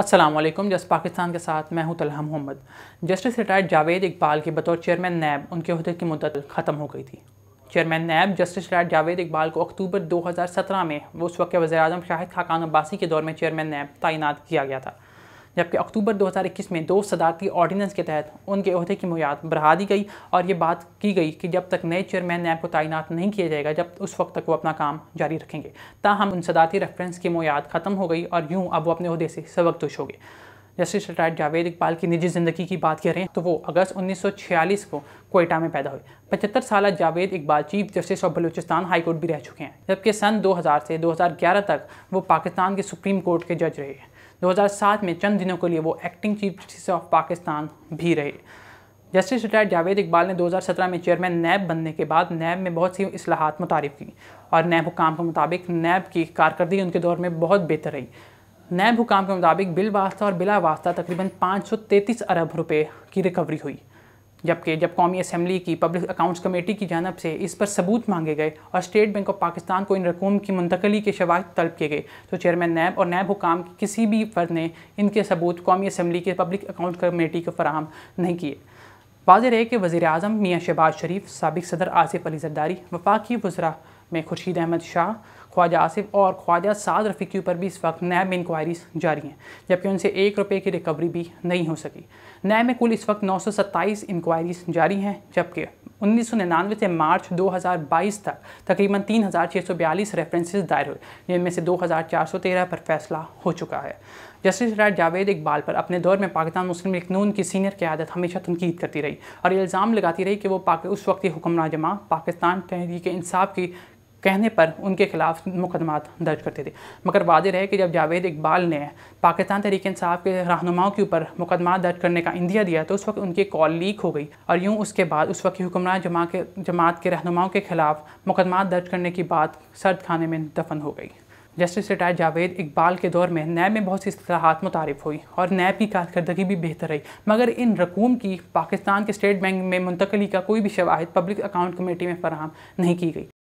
Aslam just Pakistan के साथ मैं हूं तलहा मोहम्मद जस्टिस रिटायर्ड जावेद इकबाल के बतौर चेयरमैन नैब उनके अहदे की मदद ख़त्म हो गई थी chairman NAB justice retired Javed Iqbal को अक्टूबर 2017 में उस वक्त के वजे अजम शाहिद खाकान अब्बासी के दौर में चेयरमैन नैब तैनात किया गया था जबकि अक्टूबर 2021 में दो सदारती ऑर्डिनेंस के तहत उनके अहदे की मैयाद बढ़ा दी गई और ये बात की गई कि जब तक नए चेयरमैन नैब को तैनात नहीं किया जाएगा जब उस वक्त तक वो अपना काम जारी रखेंगे ताहम उन सदारती रेफरेंस की मैयाद खत्म हो गई और यूँ अब वो अपने अहदे से सबकदोश हो गए जस्टिस रिटायर्ड जावेद इकबाल की निजी ज़िंदगी की बात करें तो वो अगस्त 1946 को कोयटा में पैदा हुए पचहत्तर साल Javed Iqbal chief justice of Balochistan high court भी रह चुके हैं जबकि सन 2000 से 2011 तक वो पाकिस्तान के सुप्रीम कोर्ट के जज रहे हैं 2007 में चंद दिनों के लिए वो acting chief justice of Pakistan भी रहे जस्टिस रिटायर्ड जावेद इकबाल ने 2017 में चेयरमैन नैब बनने के बाद नैब में बहुत सी असलाहत मुतारफ़ की और नैब हुकाम के मुताबिक नैब की कारकर्दगी उनके दौर में बहुत बेहतर रही नैब हुकाम के मुताबिक बिल वास्ता और बिला वास्ता तकरीबन 533 अरब रुपये की रिकवरी हुई जबकि जब कौमी असम्बली की पब्लिक अकाउंट्स कमेटी की जानब से इस पर सबूत मांगे गए और स्टेट बैंक ऑफ पाकिस्तान को इन रकूम की मुंतकली के शवाद तलब किए गए तो चेयरमैन नैब और नैब हुकाम की किसी भी फर्द ने इनके सबूत कौमी असम्बली के पब्लिक अकाउंट कमेटी को फराहम नहीं किए वाज रहे कि वज़ी अजम मियाँ शहबाज शरीफ सबक सदर आसिफ अली जरदारी वफाकी वजरा में खुर्शीद अहमद शाह ख्वाजा आसिफ और ख्वाजा साद रफ़ी के ऊपर भी इस वक्त नैब में इंक्वायरीज जारी हैं जबकि उनसे एक रुपये की रिकवरी भी नहीं हो सकी नैब में कुल इस वक्त नौ सौ सत्ताईस इंक्वायरीज जारी हैं जबकि उन्नीस सौ निन्यानवे से मार्च 2022 तक तकरीबन 3,642 रेफरेंसेस दायर हुए जिनमें से 2,413 पर फैसला हो चुका है जस्टिस राय जावेद इकबाल पर अपने दौर में पाकिस्तान मुस्लिम लीग नून की सीनियर क्यादत हमेशा तनकीद करती रही और इल्ज़ाम लगाती रही कि वो उस वक्त की हुक्मरान जमा पाकिस्तान तहरीक इंसाफ की कहने पर उनके खिलाफ मुकदमा दर्ज करते थे मगर वादे रहे कि जब जावेद इकबाल ने पाकिस्तान तहरीक इंसाफ के रहनुमाओं के ऊपर मुकदमा दर्ज करने का इंदिया दिया तो उस वक्त उनकी कॉल लीक हो गई और यूँ उसके बाद उस वक्त की हुक्मरान जमा के जमात के रहनुमाओं के खिलाफ मुकदमा दर्ज करने की बात सर्द खाने में दफन हो गई जस्टिस रिटायर जावेद इकबाल के दौर में नैब में बहुत सी असलाहत मुतारफ़ हुई और नैब की कारकर्दगी भी बेहतर रही मगर इन रकूम की पाकिस्तान के स्टेट बैंक में मुंतकली का कोई भी शवाहद पब्लिक अकाउंट कमेटी में फराहम नहीं की गई